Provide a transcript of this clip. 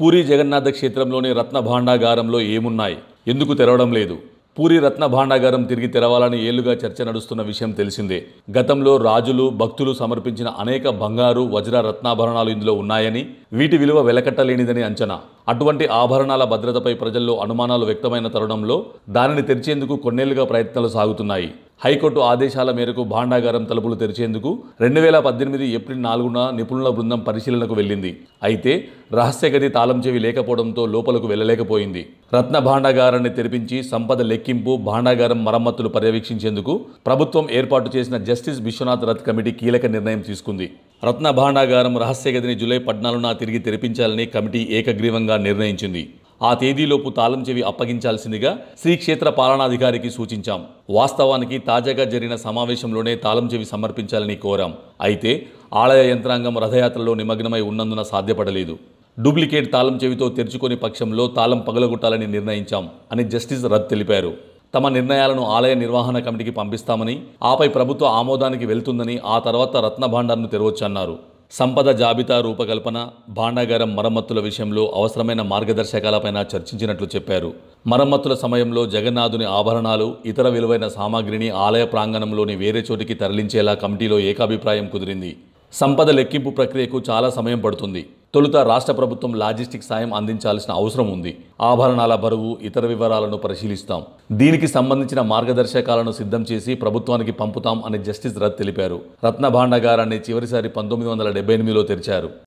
పూరి జగన్నాథ క్షేత్రంలోని రత్న భాండాగారంలో ఏమున్నాయి ఎందుకు తెరవడం లేదు పూరి రత్న భాండాగారం తిరిగి తెరవాలని ఏళ్లుగా చర్చ నడుస్తున్న విషయం తెలిసిందే గతంలో రాజులు భక్తులు సమర్పించిన అనేక బంగారు వజ్ర రత్నాభరణాలు ఇందులో ఉన్నాయని వీటి విలువ వెలకట్టలేనిదని అంచనా అటువంటి ఆభరణాల భద్రతపై ప్రజల్లో అనుమానాలు వ్యక్తమైన తరుణంలో దానిని తెరిచేందుకు కొన్నేళ్లుగా ప్రయత్నాలు సాగుతున్నాయి హైకోర్టు ఆదేశాల మేరకు భాండాగారం తలుపులు తెరిచేందుకు రెండు వేల పద్దెనిమిది ఏప్రిల్ నాలుగున నిపుణుల బృందం పరిశీలనకు వెళ్ళింది అయితే రహస్య గది తాళం చెవి లేకపోవడంతో లోపలకు వెళ్ళలేకపోయింది రత్న భాండాగారాన్ని తెరిపించి సంపద లెక్కింపు భాండాగారం మరమ్మతులు పర్యవేక్షించేందుకు ప్రభుత్వం ఏర్పాటు చేసిన జస్టిస్ విశ్వనాథ్ రథ్ కమిటీ కీలక నిర్ణయం తీసుకుంది రత్న భాండాగారం రహస్య గదిని జూలై పద్నాలుగున తిరిగి తెరిపించాలని కమిటీ ఏకగ్రీవంగా నిర్ణయించింది ఆ తేదీలోపు తాళం చెవి అప్పగించాల్సిందిగా శ్రీక్షేత్ర పాలనాధికారికి సూచించాం వాస్తవానికి తాజాగా జరిగిన సమావేశంలోనే తాళం చెవి సమర్పించాలని కోరాం అయితే ఆలయ యంత్రాంగం రథయాత్రలో నిమగ్నమై ఉన్నందున సాధ్యపడలేదు డూప్లికేట్ తాళం చెవితో తెరుచుకొని పక్షంలో తాళం పగలగొట్టాలని నిర్ణయించాం అని జస్టిస్ రథ్ తెలిపారు తమ నిర్ణయాలను ఆలయ నిర్వహణ కమిటీకి పంపిస్తామని ఆపై ప్రభుత్వ ఆమోదానికి వెళ్తుందని ఆ తర్వాత రత్నభాండార్ను తెరవచ్చన్నారు సంపద జాబితా రూపకల్పన భాండాగారం మరమ్మతుల విషయంలో అవసరమైన మార్గదర్శకాలపైన చర్చించినట్లు చెప్పారు మరమ్మతుల సమయంలో జగన్నాథుని ఆభరణాలు ఇతర విలువైన సామాగ్రిని ఆలయ ప్రాంగణంలోని వేరే చోటికి తరలించేలా కమిటీలో ఏకాభిప్రాయం కుదిరింది సంపద లెక్కింపు ప్రక్రియకు చాలా సమయం పడుతుంది తొలుత రాష్ట్ర ప్రభుత్వం లాజిస్టిక్ సాయం అందించాల్సిన అవసరం ఉంది ఆభరణాల బరువు ఇతర వివరాలను పరిశీలిస్తాం దీనికి సంబంధించిన మార్గదర్శకాలను సిద్ధం చేసి ప్రభుత్వానికి పంపుతాం అని జస్టిస్ రత్ తెలిపారు రత్న భాండగారాన్ని చివరిసారి పంతొమ్మిది వందల ఎనిమిదిలో తెరిచారు